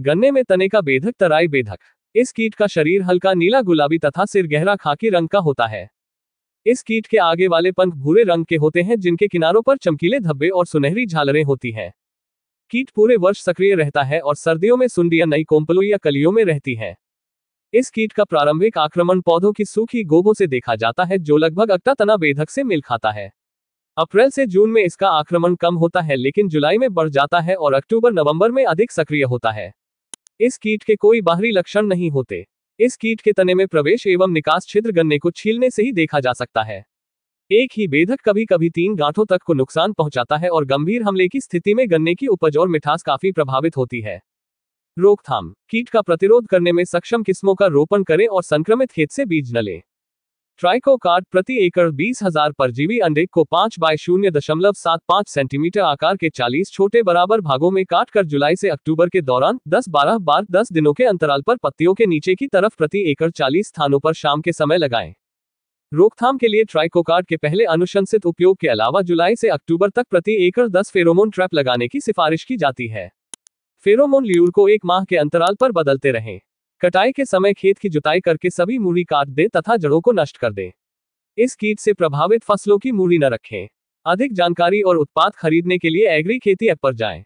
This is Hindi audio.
गन्ने में तने का बेधक तराई बेधक इस कीट का शरीर हल्का नीला गुलाबी तथा सिर गहरा खाकी रंग का होता है इस कीट के आगे वाले पंख भूरे रंग के होते हैं जिनके किनारों पर चमकीले धब्बे और सुनहरी झालरें होती हैं कीट पूरे वर्ष सक्रिय रहता है और सर्दियों में सुंडी या नई कोम्पलों या कलियों में रहती है इस कीट का प्रारंभिक आक्रमण पौधों की सूखी गोबों से देखा जाता है जो लगभग अक्टा तना बेधक से मिल खाता है अप्रैल से जून में इसका आक्रमण कम होता है लेकिन जुलाई में बढ़ जाता है और अक्टूबर नवंबर में अधिक सक्रिय होता है इस कीट के कोई बाहरी लक्षण नहीं होते इस कीट के तने में प्रवेश एवं निकास छिद्र गन्ने को छीलने से ही देखा जा सकता है एक ही बेधक कभी कभी तीन गांठों तक को नुकसान पहुंचाता है और गंभीर हमले की स्थिति में गन्ने की उपज और मिठास काफी प्रभावित होती है रोकथाम कीट का प्रतिरोध करने में सक्षम किस्मों का रोपण करें और संक्रमित खेत से बीज न लें ट्राइकोकार्ड प्रति एकड़ बीस हजार परजीवी अंडे को पाँच बाय शून्य दशमलव सात पाँच सेंटीमीटर आकार के चालीस छोटे बराबर भागों में काट कर जुलाई से अक्टूबर के दौरान दस बारह बार दस दिनों के अंतराल पर पत्तियों के नीचे की तरफ प्रति एकड़ चालीस स्थानों पर शाम के समय लगाएं रोकथाम के लिए ट्राइकोकार्ड के पहले अनुशंसित उपयोग के अलावा जुलाई से अक्टूबर तक प्रति एकड़ दस फेरोमोन ट्रैप लगाने की सिफारिश की जाती है फेरोमोन ल्यूर को एक माह के अंतराल पर बदलते रहें कटाई के समय खेत की जुताई करके सभी मूड़ी काट दें तथा जड़ों को नष्ट कर दें इस कीट से प्रभावित फसलों की मूड़ी न रखें अधिक जानकारी और उत्पाद खरीदने के लिए एग्री खेती ऐप पर जाएं।